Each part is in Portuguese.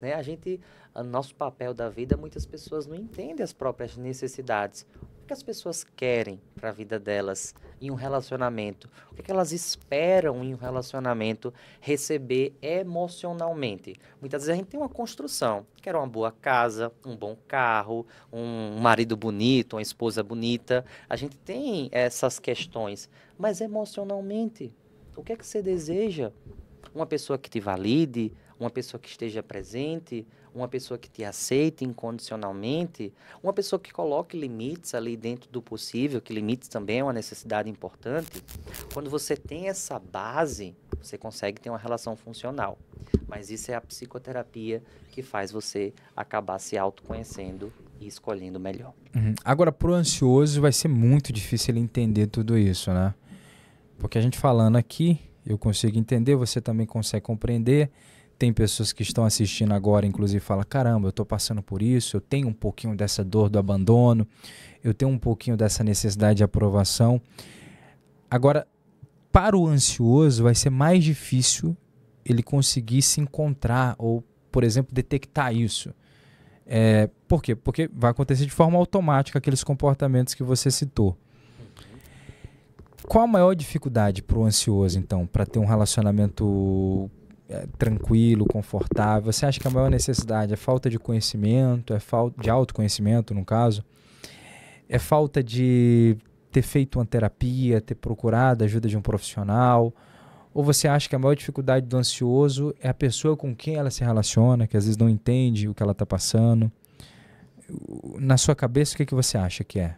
Né? A gente, o nosso papel da vida, muitas pessoas não entendem as próprias necessidades. O que as pessoas querem para a vida delas em um relacionamento? O é que elas esperam em um relacionamento receber emocionalmente? Muitas vezes a gente tem uma construção. Quer uma boa casa, um bom carro, um marido bonito, uma esposa bonita. A gente tem essas questões. Mas emocionalmente, o que é que você deseja? Uma pessoa que te valide, uma pessoa que esteja presente, uma pessoa que te aceite incondicionalmente, uma pessoa que coloque limites ali dentro do possível, que limites também é uma necessidade importante. Quando você tem essa base, você consegue ter uma relação funcional. Mas isso é a psicoterapia que faz você acabar se autoconhecendo e escolhendo melhor. Uhum. Agora, para o ansioso, vai ser muito difícil ele entender tudo isso, né? Porque a gente falando aqui, eu consigo entender, você também consegue compreender. Tem pessoas que estão assistindo agora, inclusive, fala: caramba, eu estou passando por isso, eu tenho um pouquinho dessa dor do abandono, eu tenho um pouquinho dessa necessidade de aprovação. Agora, para o ansioso, vai ser mais difícil ele conseguir se encontrar ou, por exemplo, detectar isso. É, por quê? Porque vai acontecer de forma automática aqueles comportamentos que você citou. Qual a maior dificuldade para o ansioso, então, para ter um relacionamento é, tranquilo, confortável? Você acha que a maior necessidade é falta de conhecimento, é falta de autoconhecimento, no caso? É falta de ter feito uma terapia, ter procurado a ajuda de um profissional? Ou você acha que a maior dificuldade do ansioso é a pessoa com quem ela se relaciona, que às vezes não entende o que ela está passando? Na sua cabeça, o que, que você acha que é?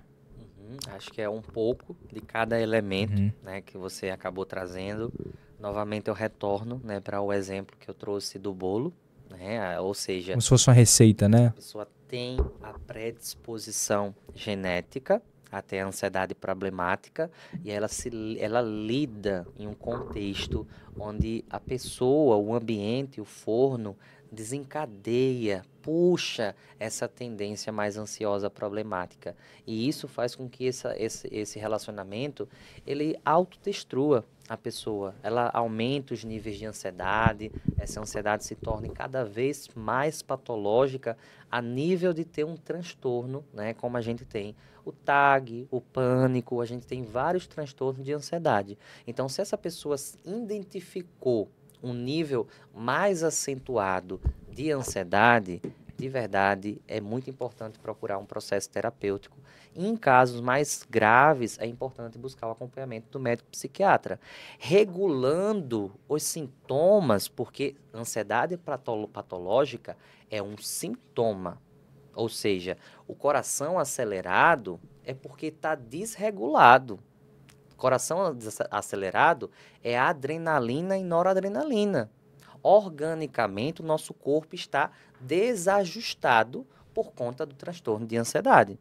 Uhum, acho que é um pouco de cada elemento uhum. né, que você acabou trazendo novamente eu retorno né, para o exemplo que eu trouxe do bolo, né? ou seja... Como se fosse uma receita, né? A pessoa tem a predisposição genética até a ansiedade problemática e ela se ela lida em um contexto onde a pessoa, o ambiente, o forno desencadeia, puxa essa tendência mais ansiosa problemática. E isso faz com que essa, esse, esse relacionamento ele autodestrua a pessoa ela aumenta os níveis de ansiedade, essa ansiedade se torna cada vez mais patológica a nível de ter um transtorno, né, como a gente tem o TAG, o pânico, a gente tem vários transtornos de ansiedade. Então, se essa pessoa identificou um nível mais acentuado de ansiedade, de verdade, é muito importante procurar um processo terapêutico. E em casos mais graves, é importante buscar o acompanhamento do médico psiquiatra, regulando os sintomas, porque ansiedade patológica é um sintoma. Ou seja, o coração acelerado é porque está desregulado. Coração acelerado é adrenalina e noradrenalina organicamente o nosso corpo está desajustado por conta do transtorno de ansiedade.